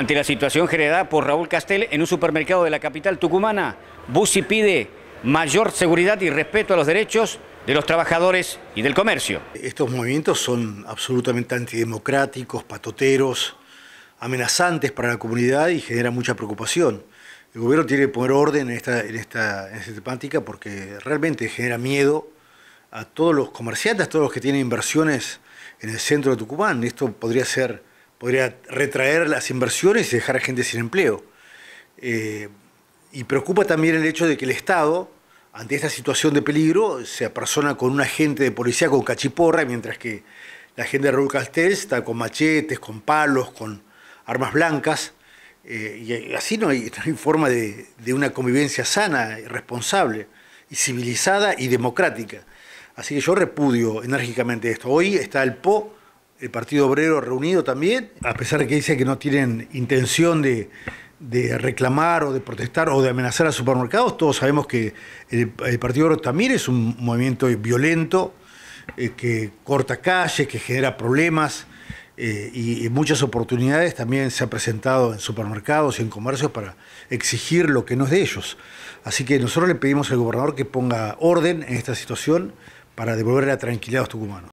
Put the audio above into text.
Ante la situación generada por Raúl Castel en un supermercado de la capital tucumana, Bussi pide mayor seguridad y respeto a los derechos de los trabajadores y del comercio. Estos movimientos son absolutamente antidemocráticos, patoteros, amenazantes para la comunidad y generan mucha preocupación. El gobierno tiene que poner orden en esta, en esta, en esta temática porque realmente genera miedo a todos los comerciantes, a todos los que tienen inversiones en el centro de Tucumán. Esto podría ser podría retraer las inversiones y dejar a gente sin empleo. Eh, y preocupa también el hecho de que el Estado, ante esta situación de peligro, se apersona con un agente de policía con cachiporra, mientras que la gente de Raúl Castel está con machetes, con palos, con armas blancas. Eh, y así no hay, forma de, una convivencia sana, y responsable, y civilizada y democrática. Así que yo repudio enérgicamente esto. Hoy está el PO el Partido Obrero reunido también, a pesar de que dice que no tienen intención de, reclamar o de protestar o de amenazar a supermercados, todos sabemos que el, Partido Obrero también es un movimiento violento eh, que corta calles, que genera problemas eh, y muchas oportunidades también se ha presentado en supermercados y en comercios para exigir lo que no es de ellos. Así que nosotros le pedimos al gobernador que ponga orden en esta situación para devolver la tranquilidad a los tucumanos.